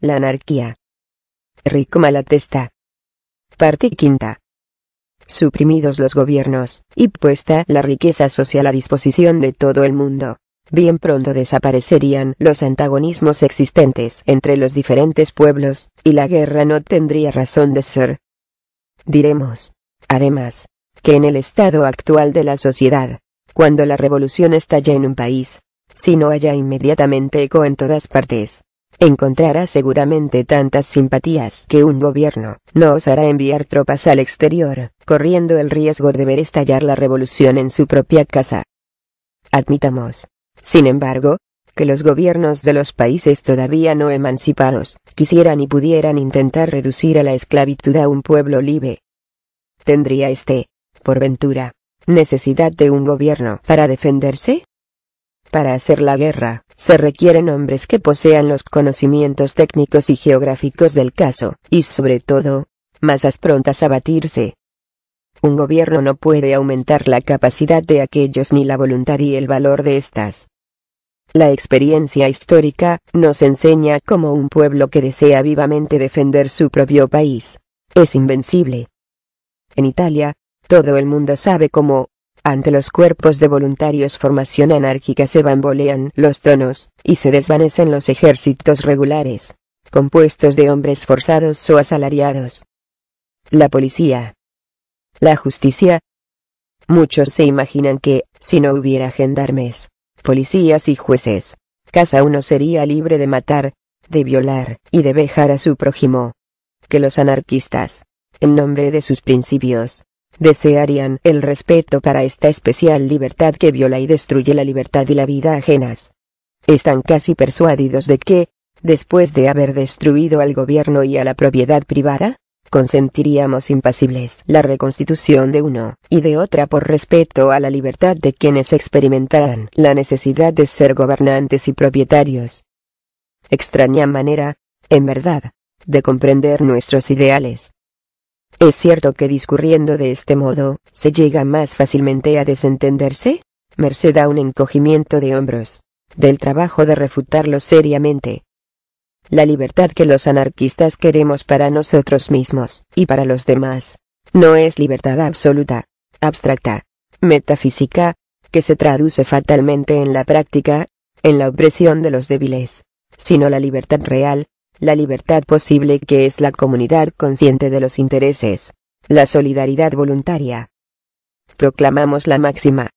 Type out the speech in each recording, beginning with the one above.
La anarquía. Rico Malatesta. Parte quinta. Suprimidos los gobiernos, y puesta la riqueza social a disposición de todo el mundo. Bien pronto desaparecerían los antagonismos existentes entre los diferentes pueblos, y la guerra no tendría razón de ser. Diremos, además, que en el estado actual de la sociedad, cuando la revolución estalla en un país, si no haya inmediatamente eco en todas partes, encontrará seguramente tantas simpatías que un gobierno no osará enviar tropas al exterior, corriendo el riesgo de ver estallar la revolución en su propia casa. Admitamos, sin embargo, que los gobiernos de los países todavía no emancipados quisieran y pudieran intentar reducir a la esclavitud a un pueblo libre. ¿Tendría este, por ventura, necesidad de un gobierno para defenderse? Para hacer la guerra, se requieren hombres que posean los conocimientos técnicos y geográficos del caso, y sobre todo, masas prontas a batirse. Un gobierno no puede aumentar la capacidad de aquellos ni la voluntad y el valor de estas. La experiencia histórica nos enseña cómo un pueblo que desea vivamente defender su propio país es invencible. En Italia, todo el mundo sabe cómo ante los cuerpos de voluntarios formación anárquica se bambolean los tronos, y se desvanecen los ejércitos regulares, compuestos de hombres forzados o asalariados. La policía. La justicia. Muchos se imaginan que, si no hubiera gendarmes, policías y jueces, casa uno sería libre de matar, de violar y de vejar a su prójimo. Que los anarquistas, en nombre de sus principios, desearían el respeto para esta especial libertad que viola y destruye la libertad y la vida ajenas. Están casi persuadidos de que, después de haber destruido al gobierno y a la propiedad privada, consentiríamos impasibles la reconstitución de uno y de otra por respeto a la libertad de quienes experimentarán la necesidad de ser gobernantes y propietarios. Extraña manera, en verdad, de comprender nuestros ideales. Es cierto que discurriendo de este modo, se llega más fácilmente a desentenderse, merced a un encogimiento de hombros, del trabajo de refutarlo seriamente. La libertad que los anarquistas queremos para nosotros mismos y para los demás, no es libertad absoluta, abstracta, metafísica, que se traduce fatalmente en la práctica, en la opresión de los débiles, sino la libertad real, la libertad posible que es la comunidad consciente de los intereses, la solidaridad voluntaria. Proclamamos la máxima.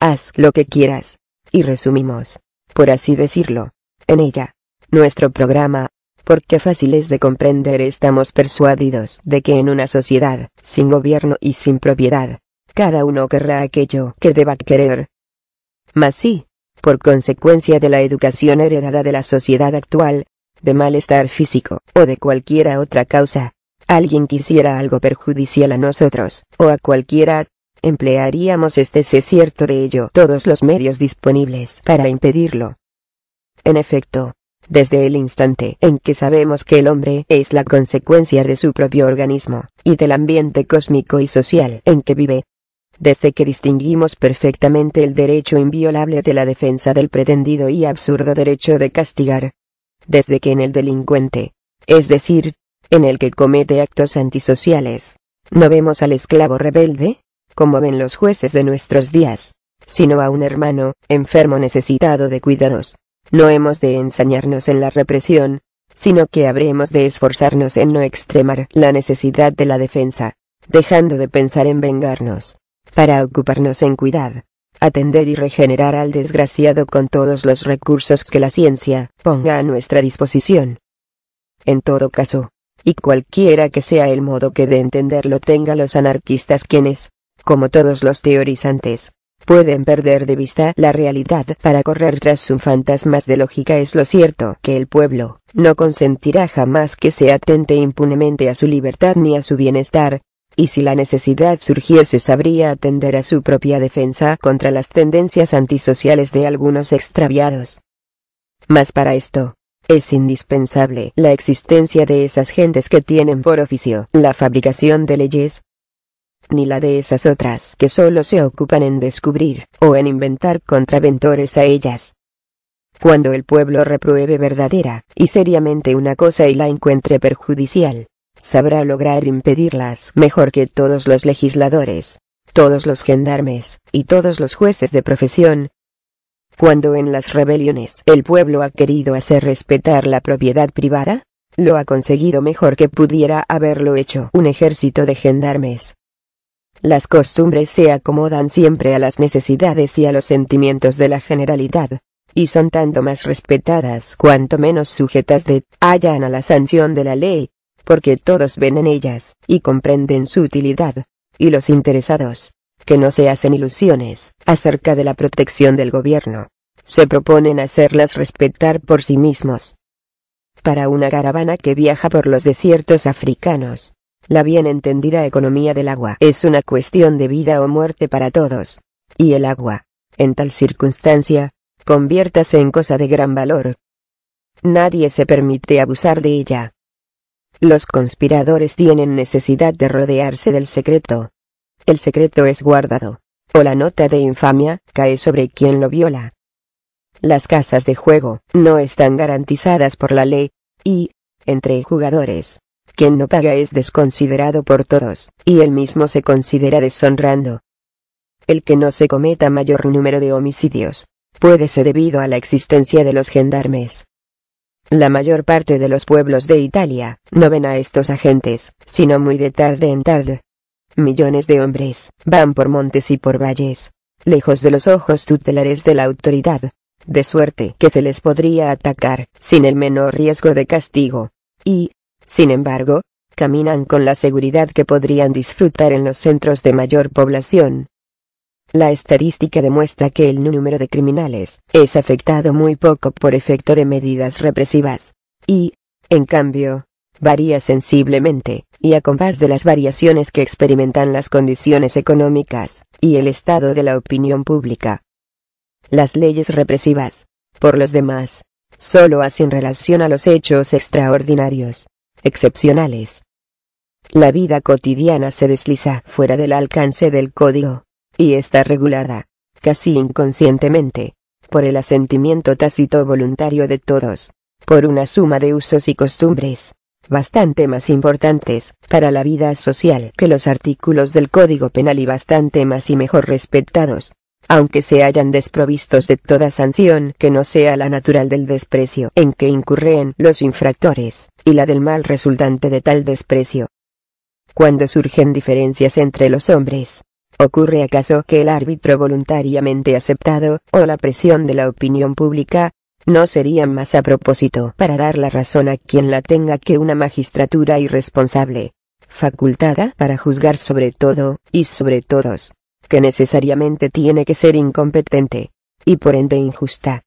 Haz lo que quieras, y resumimos, por así decirlo, en ella, nuestro programa, porque fácil es de comprender estamos persuadidos de que en una sociedad, sin gobierno y sin propiedad, cada uno querrá aquello que deba querer. Mas sí, por consecuencia de la educación heredada de la sociedad actual, de malestar físico, o de cualquiera otra causa, alguien quisiera algo perjudicial a nosotros, o a cualquiera, emplearíamos este se cierto de ello todos los medios disponibles para impedirlo. En efecto, desde el instante en que sabemos que el hombre es la consecuencia de su propio organismo, y del ambiente cósmico y social en que vive, desde que distinguimos perfectamente el derecho inviolable de la defensa del pretendido y absurdo derecho de castigar, desde que en el delincuente, es decir, en el que comete actos antisociales, no vemos al esclavo rebelde, como ven los jueces de nuestros días, sino a un hermano, enfermo necesitado de cuidados. No hemos de ensañarnos en la represión, sino que habremos de esforzarnos en no extremar la necesidad de la defensa, dejando de pensar en vengarnos, para ocuparnos en cuidar atender y regenerar al desgraciado con todos los recursos que la ciencia ponga a nuestra disposición. En todo caso, y cualquiera que sea el modo que de entenderlo tenga los anarquistas quienes, como todos los teorizantes, pueden perder de vista la realidad para correr tras un fantasmas de lógica es lo cierto que el pueblo no consentirá jamás que se atente impunemente a su libertad ni a su bienestar, y si la necesidad surgiese sabría atender a su propia defensa contra las tendencias antisociales de algunos extraviados. Mas para esto, es indispensable la existencia de esas gentes que tienen por oficio la fabricación de leyes, ni la de esas otras que solo se ocupan en descubrir o en inventar contraventores a ellas. Cuando el pueblo repruebe verdadera y seriamente una cosa y la encuentre perjudicial, sabrá lograr impedirlas mejor que todos los legisladores, todos los gendarmes, y todos los jueces de profesión. Cuando en las rebeliones el pueblo ha querido hacer respetar la propiedad privada, lo ha conseguido mejor que pudiera haberlo hecho un ejército de gendarmes. Las costumbres se acomodan siempre a las necesidades y a los sentimientos de la generalidad, y son tanto más respetadas cuanto menos sujetas de hallan a la sanción de la ley porque todos ven en ellas, y comprenden su utilidad, y los interesados, que no se hacen ilusiones acerca de la protección del gobierno, se proponen hacerlas respetar por sí mismos. Para una caravana que viaja por los desiertos africanos, la bien entendida economía del agua es una cuestión de vida o muerte para todos, y el agua, en tal circunstancia, conviértase en cosa de gran valor. Nadie se permite abusar de ella, los conspiradores tienen necesidad de rodearse del secreto. El secreto es guardado, o la nota de infamia cae sobre quien lo viola. Las casas de juego no están garantizadas por la ley, y, entre jugadores, quien no paga es desconsiderado por todos, y él mismo se considera deshonrando. El que no se cometa mayor número de homicidios, puede ser debido a la existencia de los gendarmes, la mayor parte de los pueblos de Italia no ven a estos agentes, sino muy de tarde en tarde. Millones de hombres van por montes y por valles, lejos de los ojos tutelares de la autoridad, de suerte que se les podría atacar sin el menor riesgo de castigo. Y, sin embargo, caminan con la seguridad que podrían disfrutar en los centros de mayor población. La estadística demuestra que el número de criminales es afectado muy poco por efecto de medidas represivas. Y, en cambio, varía sensiblemente, y a compás de las variaciones que experimentan las condiciones económicas, y el estado de la opinión pública. Las leyes represivas, por los demás, solo hacen relación a los hechos extraordinarios, excepcionales. La vida cotidiana se desliza fuera del alcance del código y está regulada, casi inconscientemente, por el asentimiento tácito voluntario de todos, por una suma de usos y costumbres, bastante más importantes para la vida social que los artículos del Código Penal y bastante más y mejor respetados, aunque se hayan desprovistos de toda sanción que no sea la natural del desprecio en que incurren los infractores, y la del mal resultante de tal desprecio. Cuando surgen diferencias entre los hombres, ¿Ocurre acaso que el árbitro voluntariamente aceptado, o la presión de la opinión pública, no sería más a propósito para dar la razón a quien la tenga que una magistratura irresponsable, facultada para juzgar sobre todo, y sobre todos, que necesariamente tiene que ser incompetente, y por ende injusta.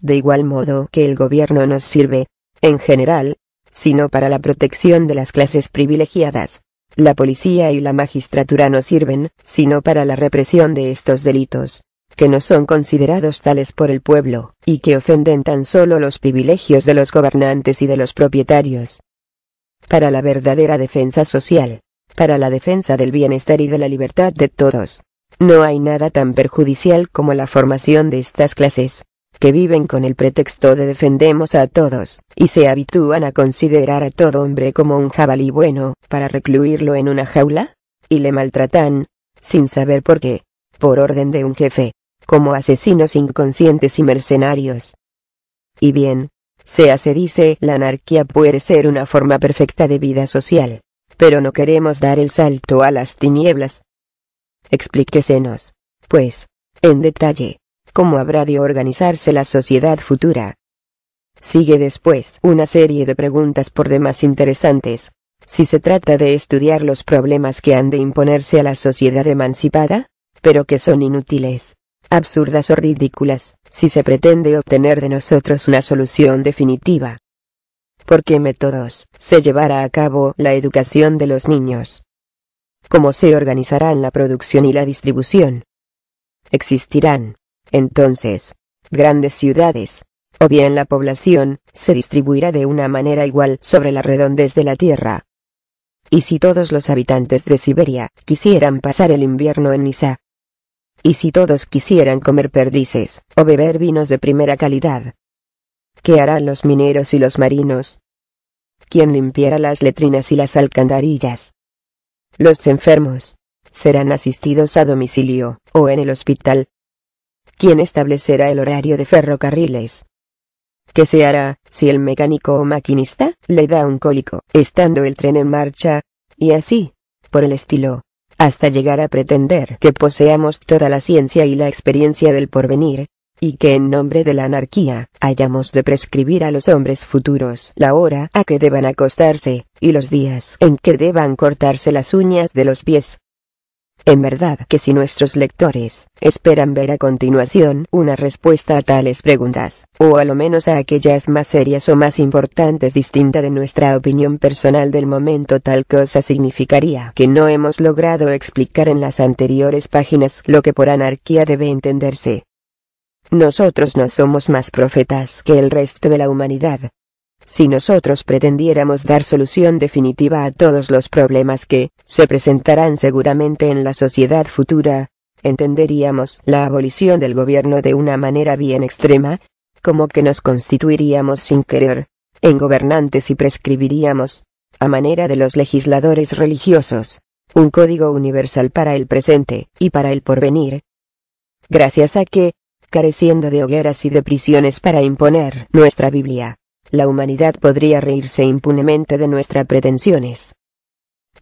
De igual modo que el gobierno nos sirve, en general, sino para la protección de las clases privilegiadas, la policía y la magistratura no sirven, sino para la represión de estos delitos, que no son considerados tales por el pueblo, y que ofenden tan solo los privilegios de los gobernantes y de los propietarios. Para la verdadera defensa social, para la defensa del bienestar y de la libertad de todos, no hay nada tan perjudicial como la formación de estas clases que viven con el pretexto de defendemos a todos, y se habitúan a considerar a todo hombre como un jabalí bueno, para recluirlo en una jaula, y le maltratan, sin saber por qué, por orden de un jefe, como asesinos inconscientes y mercenarios. Y bien, sea se dice, la anarquía puede ser una forma perfecta de vida social, pero no queremos dar el salto a las tinieblas. Explíquesenos, pues, en detalle cómo habrá de organizarse la sociedad futura. Sigue después una serie de preguntas por demás interesantes. Si se trata de estudiar los problemas que han de imponerse a la sociedad emancipada, pero que son inútiles, absurdas o ridículas, si se pretende obtener de nosotros una solución definitiva. ¿Por qué métodos se llevará a cabo la educación de los niños? ¿Cómo se organizarán la producción y la distribución? ¿Existirán entonces, grandes ciudades, o bien la población, se distribuirá de una manera igual sobre la redondez de la Tierra. Y si todos los habitantes de Siberia quisieran pasar el invierno en Niza, y si todos quisieran comer perdices, o beber vinos de primera calidad, ¿qué harán los mineros y los marinos? ¿Quién limpiará las letrinas y las alcantarillas? Los enfermos serán asistidos a domicilio, o en el hospital, ¿quién establecerá el horario de ferrocarriles. ¿Qué se hará si el mecánico o maquinista le da un cólico estando el tren en marcha? Y así, por el estilo, hasta llegar a pretender que poseamos toda la ciencia y la experiencia del porvenir, y que en nombre de la anarquía hayamos de prescribir a los hombres futuros la hora a que deban acostarse, y los días en que deban cortarse las uñas de los pies, en verdad que si nuestros lectores esperan ver a continuación una respuesta a tales preguntas, o a lo menos a aquellas más serias o más importantes distinta de nuestra opinión personal del momento, tal cosa significaría que no hemos logrado explicar en las anteriores páginas lo que por anarquía debe entenderse. Nosotros no somos más profetas que el resto de la humanidad, si nosotros pretendiéramos dar solución definitiva a todos los problemas que se presentarán seguramente en la sociedad futura, entenderíamos la abolición del gobierno de una manera bien extrema, como que nos constituiríamos sin querer, en gobernantes y prescribiríamos, a manera de los legisladores religiosos, un código universal para el presente y para el porvenir. Gracias a que, careciendo de hogueras y de prisiones para imponer nuestra Biblia, la humanidad podría reírse impunemente de nuestras pretensiones.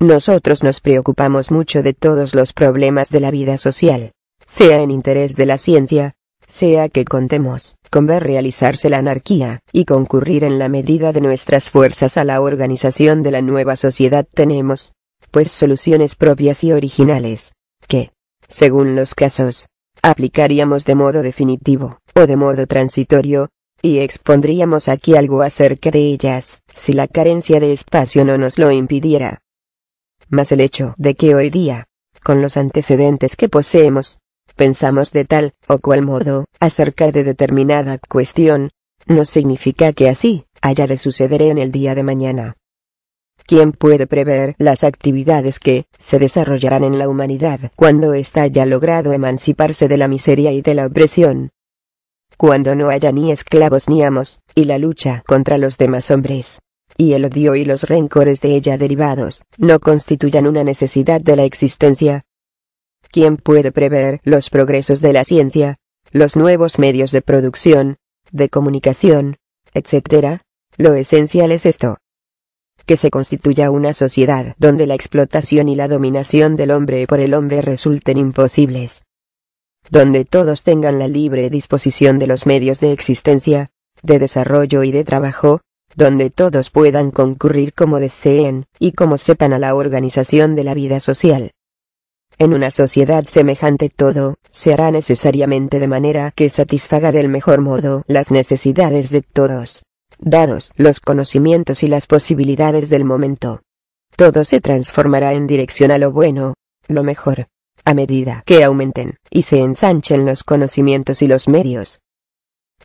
Nosotros nos preocupamos mucho de todos los problemas de la vida social, sea en interés de la ciencia, sea que contemos con ver realizarse la anarquía y concurrir en la medida de nuestras fuerzas a la organización de la nueva sociedad tenemos, pues soluciones propias y originales, que, según los casos, aplicaríamos de modo definitivo o de modo transitorio, y expondríamos aquí algo acerca de ellas, si la carencia de espacio no nos lo impidiera. Mas el hecho de que hoy día, con los antecedentes que poseemos, pensamos de tal o cual modo acerca de determinada cuestión, no significa que así haya de suceder en el día de mañana. ¿Quién puede prever las actividades que se desarrollarán en la humanidad cuando ésta haya logrado emanciparse de la miseria y de la opresión? cuando no haya ni esclavos ni amos, y la lucha contra los demás hombres, y el odio y los rencores de ella derivados, no constituyan una necesidad de la existencia. ¿Quién puede prever los progresos de la ciencia, los nuevos medios de producción, de comunicación, etcétera? Lo esencial es esto. Que se constituya una sociedad donde la explotación y la dominación del hombre por el hombre resulten imposibles donde todos tengan la libre disposición de los medios de existencia, de desarrollo y de trabajo, donde todos puedan concurrir como deseen y como sepan a la organización de la vida social. En una sociedad semejante todo, se hará necesariamente de manera que satisfaga del mejor modo las necesidades de todos, dados los conocimientos y las posibilidades del momento. Todo se transformará en dirección a lo bueno, lo mejor a medida que aumenten y se ensanchen los conocimientos y los medios.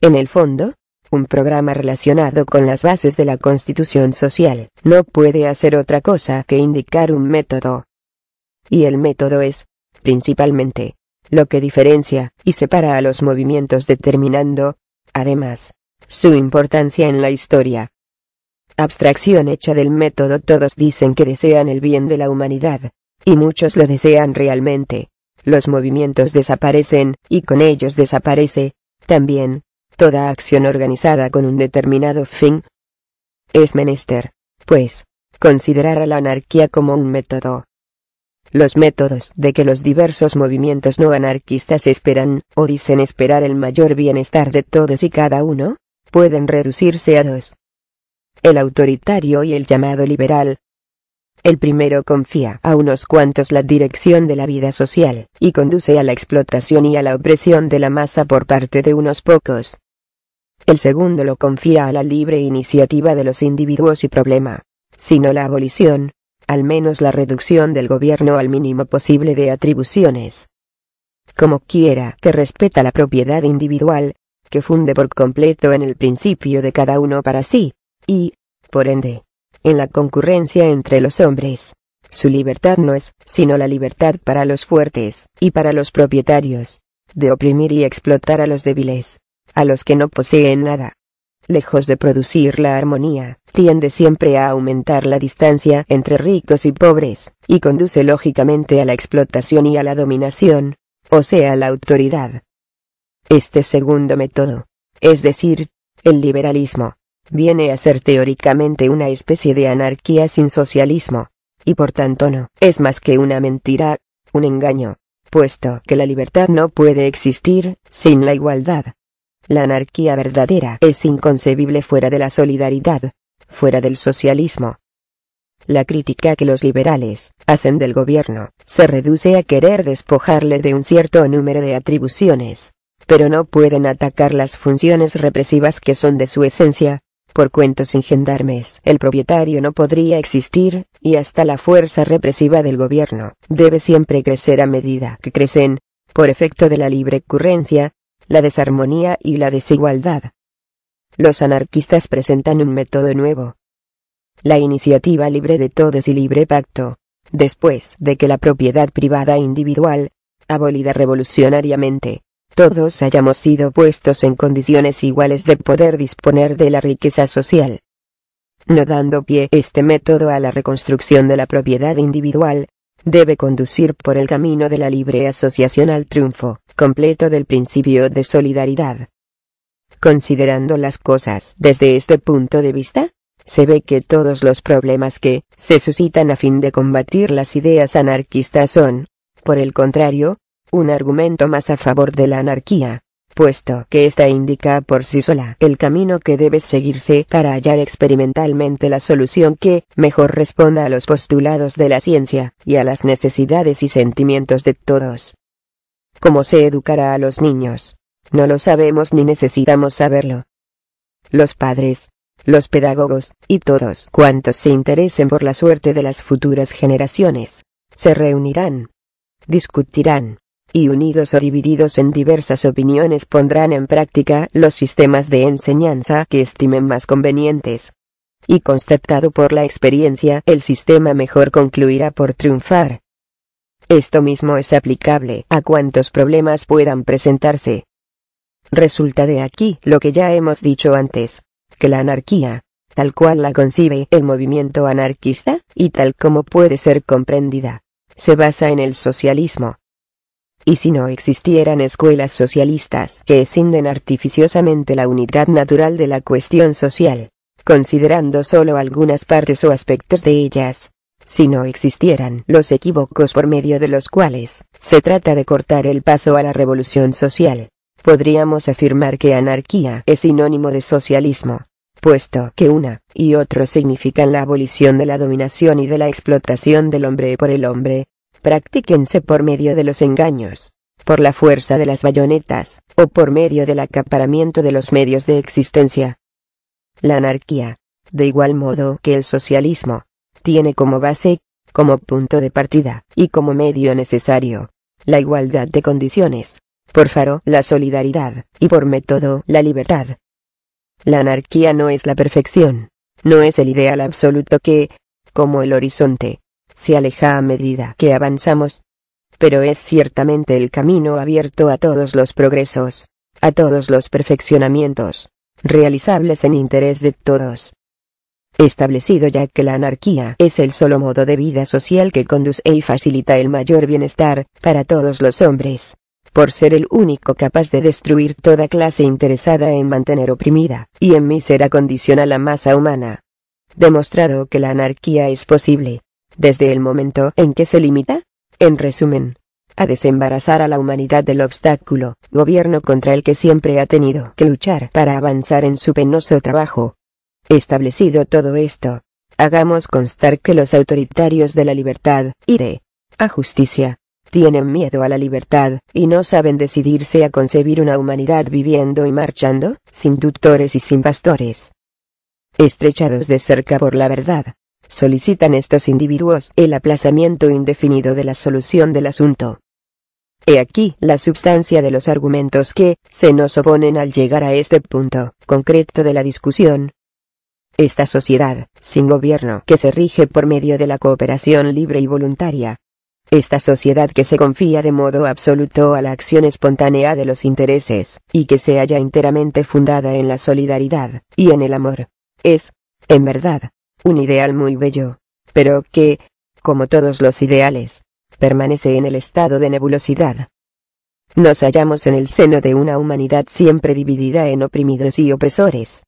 En el fondo, un programa relacionado con las bases de la constitución social no puede hacer otra cosa que indicar un método. Y el método es, principalmente, lo que diferencia y separa a los movimientos determinando, además, su importancia en la historia. Abstracción hecha del método todos dicen que desean el bien de la humanidad, y muchos lo desean realmente. Los movimientos desaparecen, y con ellos desaparece, también, toda acción organizada con un determinado fin. Es menester, pues, considerar a la anarquía como un método. Los métodos de que los diversos movimientos no anarquistas esperan, o dicen esperar el mayor bienestar de todos y cada uno, pueden reducirse a dos. El autoritario y el llamado liberal, el primero confía a unos cuantos la dirección de la vida social, y conduce a la explotación y a la opresión de la masa por parte de unos pocos. El segundo lo confía a la libre iniciativa de los individuos y problema, sino la abolición, al menos la reducción del gobierno al mínimo posible de atribuciones. Como quiera que respeta la propiedad individual, que funde por completo en el principio de cada uno para sí, y, por ende, en la concurrencia entre los hombres. Su libertad no es, sino la libertad para los fuertes, y para los propietarios, de oprimir y explotar a los débiles, a los que no poseen nada. Lejos de producir la armonía, tiende siempre a aumentar la distancia entre ricos y pobres, y conduce lógicamente a la explotación y a la dominación, o sea, a la autoridad. Este segundo método, es decir, el liberalismo, viene a ser teóricamente una especie de anarquía sin socialismo, y por tanto no es más que una mentira, un engaño, puesto que la libertad no puede existir sin la igualdad. La anarquía verdadera es inconcebible fuera de la solidaridad, fuera del socialismo. La crítica que los liberales hacen del gobierno se reduce a querer despojarle de un cierto número de atribuciones, pero no pueden atacar las funciones represivas que son de su esencia, por cuentos ingendarmes. El propietario no podría existir, y hasta la fuerza represiva del gobierno debe siempre crecer a medida que crecen, por efecto de la libre ocurrencia, la desarmonía y la desigualdad. Los anarquistas presentan un método nuevo. La iniciativa libre de todos y libre pacto, después de que la propiedad privada individual, abolida revolucionariamente, todos hayamos sido puestos en condiciones iguales de poder disponer de la riqueza social. No dando pie este método a la reconstrucción de la propiedad individual, debe conducir por el camino de la libre asociación al triunfo completo del principio de solidaridad. Considerando las cosas desde este punto de vista, se ve que todos los problemas que se suscitan a fin de combatir las ideas anarquistas son, por el contrario, un argumento más a favor de la anarquía, puesto que ésta indica por sí sola el camino que debe seguirse para hallar experimentalmente la solución que mejor responda a los postulados de la ciencia y a las necesidades y sentimientos de todos. ¿Cómo se educará a los niños? No lo sabemos ni necesitamos saberlo. Los padres, los pedagogos, y todos cuantos se interesen por la suerte de las futuras generaciones, se reunirán, discutirán, y unidos o divididos en diversas opiniones pondrán en práctica los sistemas de enseñanza que estimen más convenientes. Y constatado por la experiencia, el sistema mejor concluirá por triunfar. Esto mismo es aplicable a cuantos problemas puedan presentarse. Resulta de aquí lo que ya hemos dicho antes, que la anarquía, tal cual la concibe el movimiento anarquista, y tal como puede ser comprendida, se basa en el socialismo y si no existieran escuelas socialistas que escinden artificiosamente la unidad natural de la cuestión social, considerando solo algunas partes o aspectos de ellas, si no existieran los equívocos por medio de los cuales se trata de cortar el paso a la revolución social, podríamos afirmar que anarquía es sinónimo de socialismo, puesto que una y otro significan la abolición de la dominación y de la explotación del hombre por el hombre, practíquense por medio de los engaños, por la fuerza de las bayonetas, o por medio del acaparamiento de los medios de existencia. La anarquía, de igual modo que el socialismo, tiene como base, como punto de partida, y como medio necesario, la igualdad de condiciones, por faro la solidaridad, y por método la libertad. La anarquía no es la perfección, no es el ideal absoluto que, como el horizonte, se aleja a medida que avanzamos. Pero es ciertamente el camino abierto a todos los progresos, a todos los perfeccionamientos, realizables en interés de todos. Establecido ya que la anarquía es el solo modo de vida social que conduce y facilita el mayor bienestar para todos los hombres, por ser el único capaz de destruir toda clase interesada en mantener oprimida y en mísera condición a la masa humana. Demostrado que la anarquía es posible, desde el momento en que se limita, en resumen, a desembarazar a la humanidad del obstáculo, gobierno contra el que siempre ha tenido que luchar para avanzar en su penoso trabajo. Establecido todo esto, hagamos constar que los autoritarios de la libertad, y de a justicia, tienen miedo a la libertad, y no saben decidirse a concebir una humanidad viviendo y marchando, sin tutores y sin pastores. Estrechados de cerca por la verdad, solicitan estos individuos el aplazamiento indefinido de la solución del asunto. He aquí la substancia de los argumentos que se nos oponen al llegar a este punto concreto de la discusión. Esta sociedad, sin gobierno, que se rige por medio de la cooperación libre y voluntaria. Esta sociedad que se confía de modo absoluto a la acción espontánea de los intereses, y que se halla enteramente fundada en la solidaridad, y en el amor. Es, en verdad, un ideal muy bello, pero que, como todos los ideales, permanece en el estado de nebulosidad. Nos hallamos en el seno de una humanidad siempre dividida en oprimidos y opresores.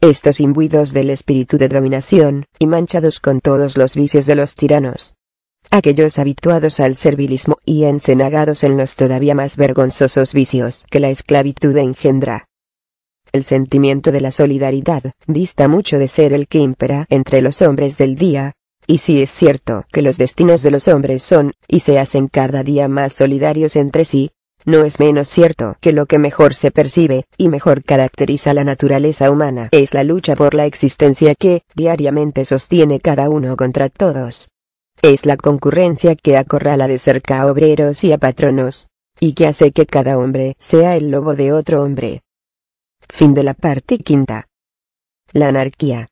Estos imbuidos del espíritu de dominación, y manchados con todos los vicios de los tiranos. Aquellos habituados al servilismo y encenagados en los todavía más vergonzosos vicios que la esclavitud engendra. El sentimiento de la solidaridad dista mucho de ser el que impera entre los hombres del día. Y si es cierto que los destinos de los hombres son, y se hacen cada día más solidarios entre sí, no es menos cierto que lo que mejor se percibe y mejor caracteriza la naturaleza humana es la lucha por la existencia que diariamente sostiene cada uno contra todos. Es la concurrencia que acorrala de cerca a obreros y a patronos, y que hace que cada hombre sea el lobo de otro hombre. Fin de la parte quinta. La anarquía.